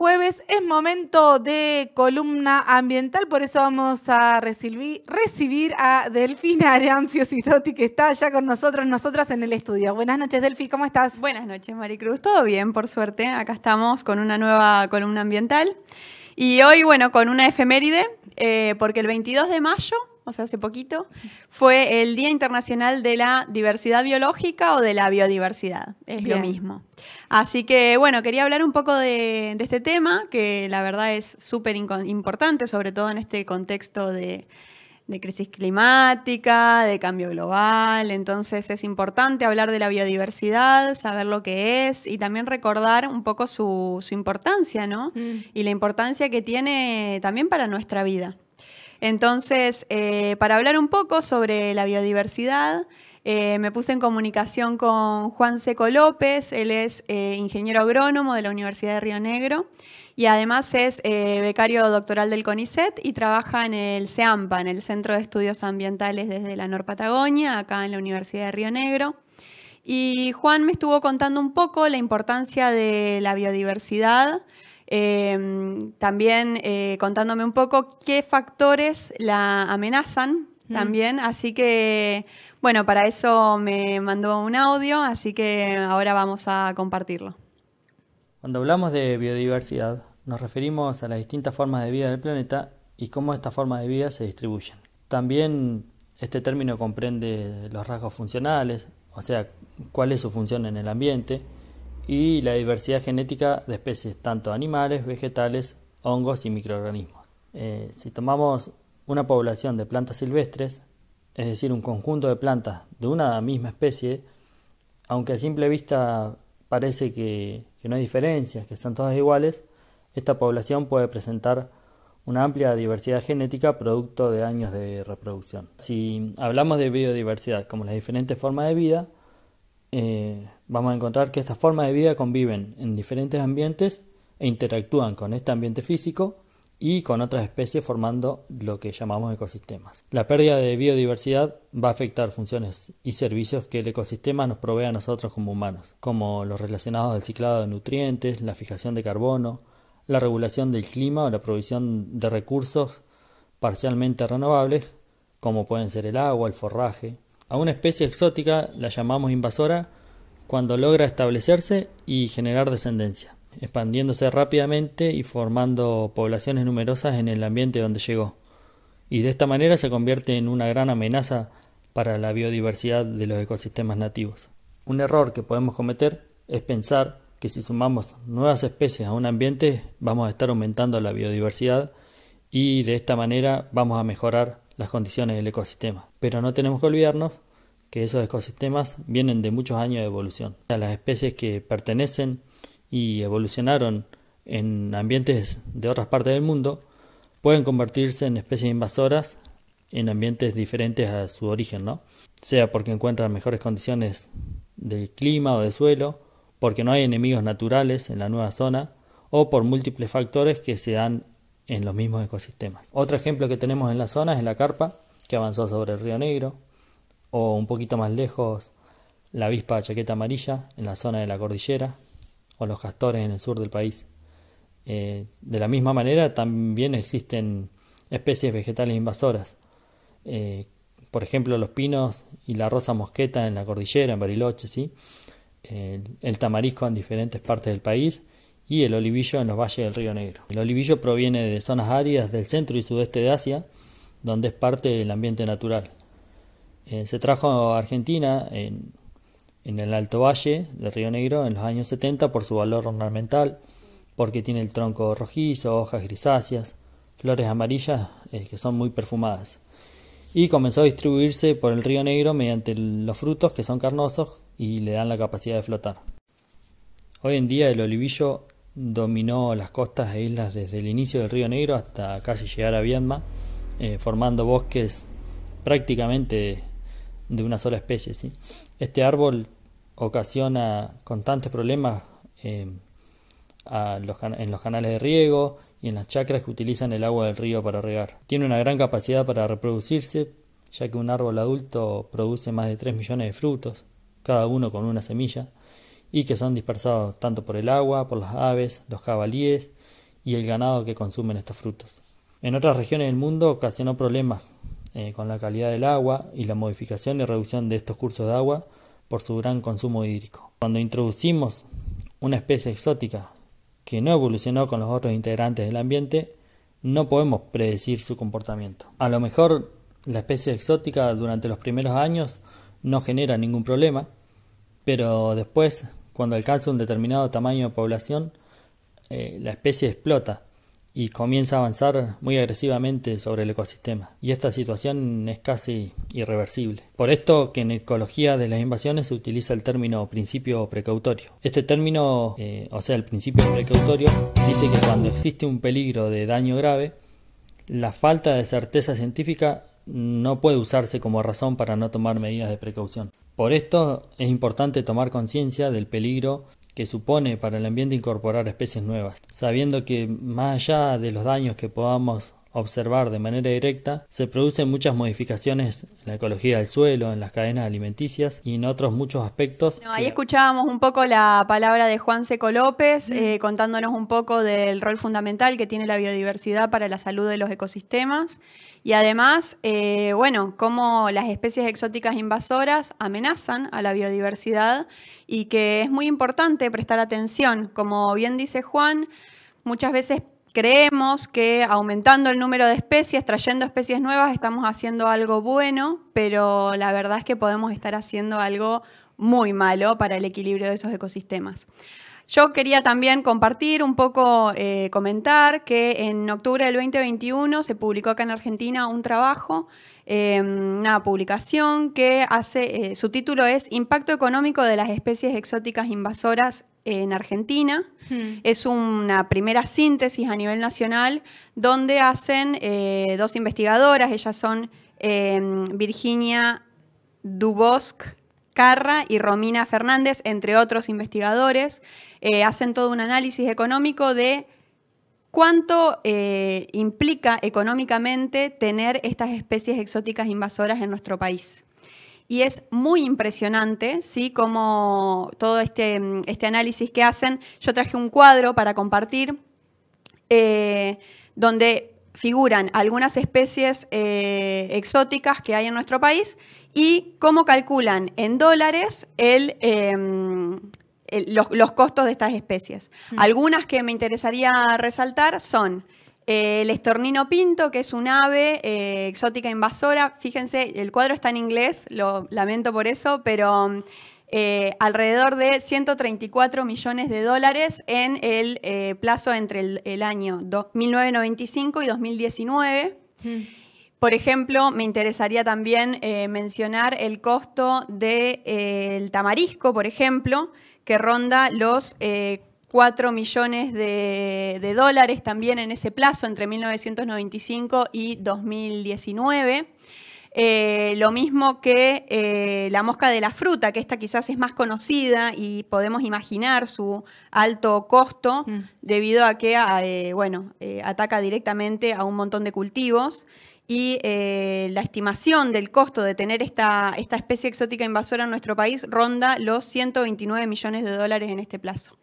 jueves es momento de columna ambiental, por eso vamos a recibir, a Delfina Areancio Sidoti, que está allá con nosotros, nosotras en el estudio. Buenas noches, Delfi, ¿cómo estás? Buenas noches, Maricruz. Todo bien, por suerte. Acá estamos con una nueva columna ambiental. Y hoy, bueno, con una efeméride, eh, porque el 22 de mayo o sea, hace poquito, fue el Día Internacional de la Diversidad Biológica o de la Biodiversidad, es lo mismo. Así que, bueno, quería hablar un poco de, este tema, que la verdad es súper importante, sobre todo en este contexto de, crisis climática, de cambio global, entonces es importante hablar de la biodiversidad, saber lo que es y también recordar un poco su, importancia, ¿no? Mm. Y la importancia que tiene también para nuestra vida. Entonces, eh, para hablar un poco sobre la biodiversidad, eh, me puse en comunicación con Juan Seco López, él es eh, ingeniero agrónomo de la Universidad de Río Negro y además es becario doctoral del CONICET y trabaja en el CEAMPA, en el Centro de Estudios Ambientales desde la Patagonia, acá en la Universidad de Río Negro. Y Juan me estuvo contando un poco la importancia de la biodiversidad Em, también eh, contándome un poco qué factores la amenazan mm. también. Así que, bueno, para eso me mandó un audio, así que ahora vamos a compartirlo. Cuando hablamos de biodiversidad, nos referimos a las distintas formas de vida del planeta y cómo estas formas de vida se distribuyen. También este término comprende los rasgos funcionales, o sea, cuál es su función en el ambiente, y la diversidad genética de especies, tanto animales, vegetales, hongos y microorganismos. Eh, si tomamos una población de plantas silvestres, es decir, un conjunto de plantas de una misma especie, aunque a simple vista parece que, no hay diferencias, que son todas iguales, esta población puede presentar una amplia diversidad genética producto de años de reproducción. Si hablamos de biodiversidad como las diferentes formas de vida, eh, vamos a encontrar que estas formas de vida conviven en diferentes ambientes e interactúan con este ambiente físico y con otras especies formando lo que llamamos ecosistemas. La pérdida de biodiversidad va a afectar funciones y servicios que el ecosistema nos provee a nosotros como humanos, como los relacionados al ciclado de nutrientes, la fijación de carbono, la regulación del clima o la provisión de recursos parcialmente renovables, como pueden ser el agua, el forraje. A una especie exótica la llamamos invasora cuando logra establecerse y generar descendencia, expandiéndose rápidamente y formando poblaciones numerosas en el ambiente donde llegó, y de esta manera se convierte en una gran amenaza para la biodiversidad de los ecosistemas nativos. Un error que podemos cometer es pensar que si sumamos nuevas especies a un ambiente vamos a estar aumentando la biodiversidad y de esta manera vamos a mejorar las condiciones del ecosistema. Pero no tenemos que olvidarnos que esos ecosistemas vienen de muchos años de evolución. las especies que pertenecen y evolucionaron en ambientes de otras partes del mundo pueden convertirse en especies invasoras en ambientes diferentes a su origen, ¿no? Sea porque encuentran mejores condiciones de clima o de suelo, porque no hay enemigos naturales en la nueva zona o por múltiples factores que se dan en los mismos ecosistemas. Otro ejemplo que tenemos en la zona es la carpa, que avanzó sobre el río Negro, o un poquito más lejos la avispa chaqueta amarilla en la zona de la cordillera o los castores en el sur del país. Eh, de la misma manera también existen especies vegetales invasoras, eh, por ejemplo los pinos y la rosa mosqueta en la cordillera, en Bariloche, ¿sí? el tamarisco en diferentes partes del país y el olivillo en los valles del río Negro. El olivillo proviene de zonas áridas del centro y sudeste de Asia, donde es parte del ambiente natural. Eh, se trajo a Argentina en, el Alto Valle del Río Negro en los años 70 por su valor ornamental, porque tiene el tronco rojizo, hojas grisáceas, flores amarillas eh, que son muy perfumadas. Y comenzó a distribuirse por el Río Negro mediante los frutos que son carnosos y le dan la capacidad de flotar. Hoy en día el olivillo dominó las costas e islas desde el inicio del Río Negro hasta casi llegar a Viedma, eh, formando bosques prácticamente de una sola especie. Este árbol ocasiona constantes problemas eh, en los canales de riego y en las chacras que utilizan el agua del río para regar. Tiene una gran capacidad para reproducirse, ya que un árbol adulto produce más de 3 millones de frutos, cada uno con una semilla, y que son dispersados tanto por el agua, por las aves, los jabalíes y el ganado que consumen estos frutos. En otras regiones del mundo ocasionó problemas eh, con la calidad del agua y la modificación y reducción de estos cursos de agua por su gran consumo hídrico. Cuando introducimos una especie exótica que no evolucionó con los otros integrantes del ambiente, no podemos predecir su comportamiento. A lo mejor la especie exótica durante los primeros años no genera ningún problema, pero después, cuando alcanza un determinado tamaño de población, eh, la especie explota y comienza a avanzar muy agresivamente sobre el ecosistema. Y esta situación es casi irreversible. Por esto que en ecología de las invasiones se utiliza el término principio precautorio. Este término, eh, o sea, el principio precautorio, dice que cuando existe un peligro de daño grave, la falta de certeza científica no puede usarse como razón para no tomar medidas de precaución. Por esto es importante tomar conciencia del peligro supone para el ambiente incorporar especies nuevas, sabiendo que más allá de los daños que podamos observar de manera directa, se producen muchas modificaciones en la ecología del suelo, en las cadenas alimenticias y en otros muchos aspectos. ahí escuchábamos un poco la palabra de Juan Seco López, eh, contándonos un poco del rol fundamental que tiene la biodiversidad para la salud de los ecosistemas y además, eh, bueno, cómo las especies exóticas invasoras amenazan a la biodiversidad y que es muy importante prestar atención. Como bien dice Juan, muchas veces Creemos que aumentando el número de especies, trayendo especies nuevas, estamos haciendo algo bueno, pero la verdad es que podemos estar haciendo algo muy malo para el equilibrio de esos ecosistemas. Yo quería también compartir un poco, eh, comentar que en octubre del 2021 se publicó acá en Argentina un trabajo, em, una publicación que hace, eh, su título es Impacto económico de las especies exóticas invasoras en Argentina. Hmm. Es una primera síntesis a nivel nacional donde hacen eh, dos investigadoras, ellas son em, Virginia Dubosk Carra y Romina Fernández, entre otros investigadores, eh, hacen todo un análisis económico de cuánto eh, implica económicamente tener estas especies exóticas invasoras en nuestro país. Y es muy impresionante, ¿sí? Como todo este, este, análisis que hacen. Yo traje un cuadro para compartir, eh, donde figuran algunas especies eh, exóticas que hay en nuestro país y cómo calculan en dólares em, los, costos de estas especies. Mm. Algunas que me interesaría resaltar son eh, el estornino pinto, que es un ave eh, exótica invasora. Fíjense, el cuadro está en inglés, lo lamento por eso, pero... Em, eh, alrededor de 134 millones de dólares en el eh, plazo entre el, año 1995 y 2019. Mm. Por ejemplo, me interesaría también eh, mencionar el costo del de, tamarisco, por ejemplo, que ronda los 4 millones de, de, dólares también en ese plazo, entre 1995 y 2019. Eh, lo mismo que eh, la mosca de la fruta, que esta quizás es más conocida y podemos imaginar su alto costo mm. debido a que eh, bueno, ataca directamente a un montón de cultivos. Y la estimación del costo de tener esta especie exótica invasora en nuestro país ronda los 129 millones de dólares en este plazo.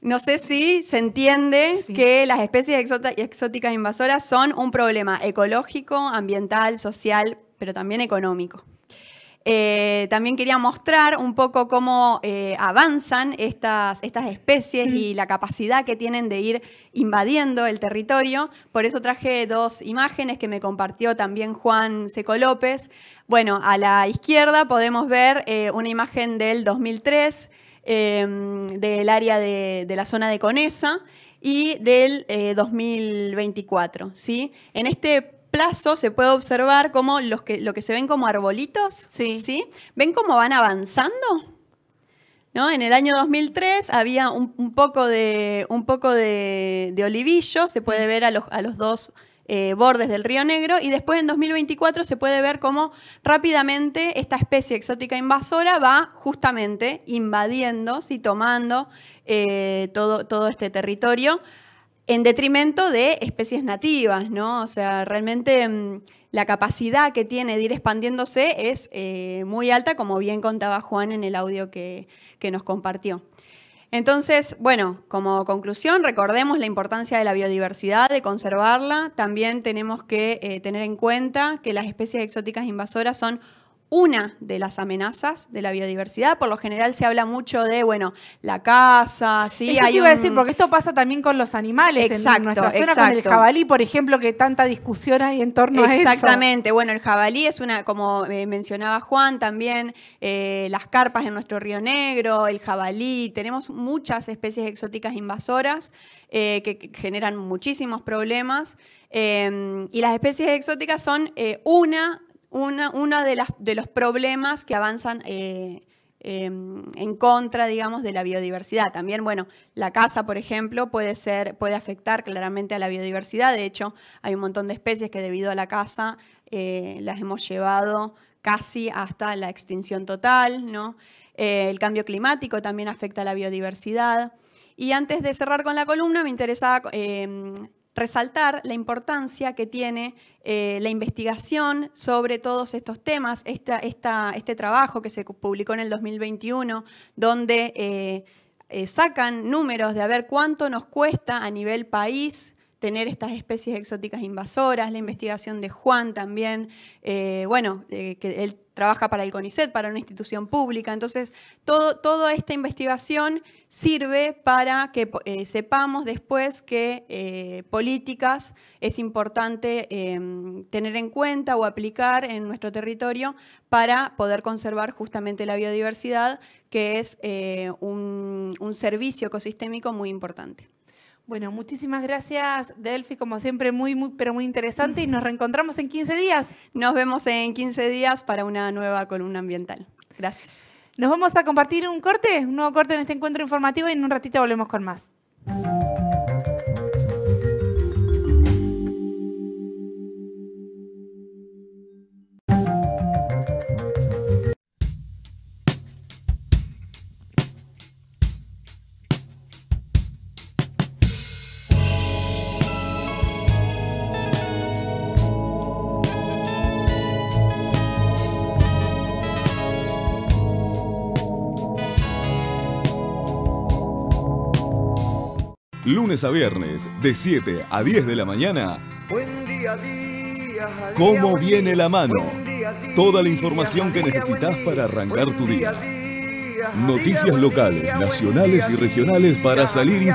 No sé si se entiende que las especies exóticas invasoras son un problema ecológico, ambiental, social, pero también económico. Eh, también quería mostrar un poco cómo eh, avanzan estas, especies y la capacidad que tienen de ir invadiendo el territorio. Por eso traje dos imágenes que me compartió también Juan Seco López. Bueno, a la izquierda podemos ver eh, una imagen del 2003 Em, del área de, la zona de Conesa y del 2024. Eh, ¿sí? En este plazo se puede observar como los que, lo que se ven como arbolitos, sí. ¿Ven cómo van avanzando? ¿No? En el año 2003 había un, poco, de, un poco de, de olivillo, se puede mm. ver a los, a los dos eh, bordes del río Negro y después en 2024 se puede ver cómo rápidamente esta especie exótica invasora va justamente invadiendo, y tomando eh, todo, este territorio en detrimento de especies nativas, ¿no? O sea, realmente mm, la capacidad que tiene de ir expandiéndose es eh, muy alta, como bien contaba Juan en el audio que nos compartió. Entonces, bueno, como conclusión, recordemos la importancia de la biodiversidad, de conservarla. También tenemos que eh, tener en cuenta que las especies exóticas invasoras son una de las amenazas de la biodiversidad. Por lo general se habla mucho de, bueno, la casa sí. Eso te iba a decir, porque esto pasa también con los animales en nuestra zona, con el jabalí, por ejemplo, que tanta discusión hay en torno a eso. Exactamente. Bueno, el jabalí es una, como eh, mencionaba Juan, también eh, las carpas en nuestro río Negro, el jabalí. Tenemos muchas especies exóticas invasoras eh, que generan muchísimos problemas. Em, y las especies exóticas son una uno una de, las, de los problemas que avanzan eh, em, en contra, digamos, de la biodiversidad. También, bueno, la caza, por ejemplo, puede, ser, puede afectar claramente a la biodiversidad. De hecho, hay un montón de especies que debido a la caza eh, las hemos llevado casi hasta la extinción total, ¿no? Eh, el cambio climático también afecta a la biodiversidad. Y antes de cerrar con la columna, me interesaba em, resaltar la importancia que tiene eh, la investigación sobre todos estos temas, este trabajo que se publicó en el 2021, donde eh, eh, sacan números de a ver cuánto nos cuesta a nivel país tener estas especies exóticas invasoras, la investigación de Juan también, bueno, que él trabaja para el CONICET, para una institución pública. Entonces, toda esta investigación sirve para que eh, sepamos después que eh, políticas es importante em, tener en cuenta o aplicar en nuestro territorio para poder conservar justamente la biodiversidad, que es eh, un servicio ecosistémico muy importante. Bueno, muchísimas gracias, Delphi, como siempre, muy, muy, pero muy interesante y nos reencontramos en 15 días. Nos vemos en 15 días para una nueva columna ambiental. Gracias. Nos vamos a compartir un corte, un nuevo corte en este encuentro informativo y en un ratito volvemos con más. lunes a viernes, de 7 a 10 de la mañana. Buen ¿Cómo viene la mano? Toda la información que necesitas para arrancar tu día. Noticias locales, nacionales y regionales para salir informado.